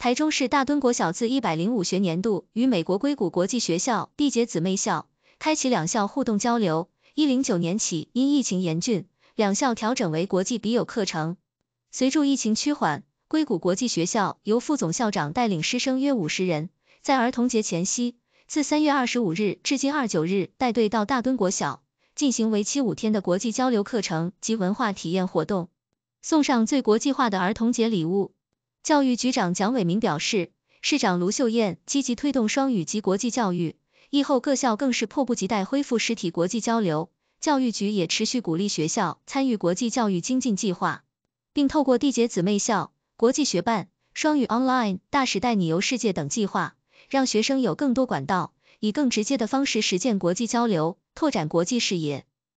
台中市大墩国小自一百零五学年度与美国硅谷国际学校缔结姊妹校，开启两校互动交流。一零九年起，因疫情严峻，两校调整为国际笔友课程。随着疫情趋缓，硅谷国际学校由副总校长带领师生约五十人，在儿童节前夕，自三月二十五日至今二九日，带队到大墩国小进行为期五天的国际交流课程及文化体验活动，送上最国际化的儿童节礼物。教育局长蒋伟明表示，市长卢秀燕积极推动双语及国际教育，疫后各校更是迫不及待恢复实体国际交流。教育局也持续鼓励学校参与国际教育精进计划，并透过缔结姊妹校、国际学办、双语 Online、大时代旅游世界等计划，让学生有更多管道，以更直接的方式实践国际交流，拓展国际视野。